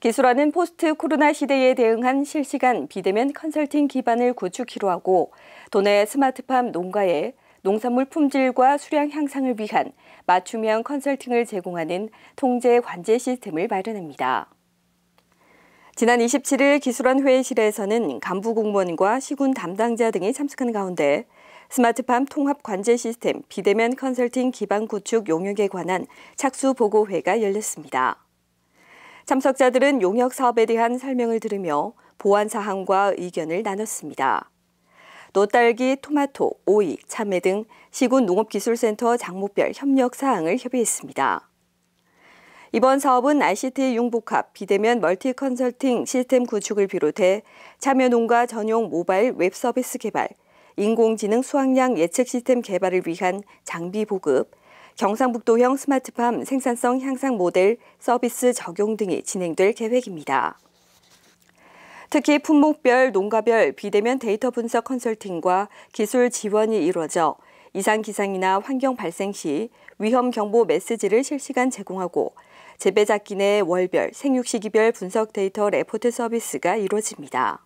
기술화는 포스트 코로나 시대에 대응한 실시간 비대면 컨설팅 기반을 구축키로 하고 도내 스마트팜 농가에 농산물 품질과 수량 향상을 위한 맞춤형 컨설팅을 제공하는 통제 관제 시스템을 마련합니다. 지난 27일 기술원 회의실에서는 간부 공무원과 시군 담당자 등이 참석한 가운데 스마트팜 통합 관제 시스템 비대면 컨설팅 기반 구축 용역에 관한 착수 보고회가 열렸습니다. 참석자들은 용역 사업에 대한 설명을 들으며 보완 사항과 의견을 나눴습니다. 또 딸기, 토마토, 오이, 참외 등 시군 농업기술센터 장목별 협력 사항을 협의했습니다. 이번 사업은 ICT 융복합 비대면 멀티 컨설팅 시스템 구축을 비롯해 참여 농가 전용 모바일 웹 서비스 개발, 인공지능 수확량 예측 시스템 개발을 위한 장비 보급, 경상북도형 스마트팜 생산성 향상 모델 서비스 적용 등이 진행될 계획입니다. 특히 품목별, 농가별 비대면 데이터 분석 컨설팅과 기술 지원이 이루어져 이상 기상이나 환경 발생 시 위험 경보 메시지를 실시간 제공하고 재배작기 내 월별, 생육시기별 분석 데이터 레포트 서비스가 이루어집니다.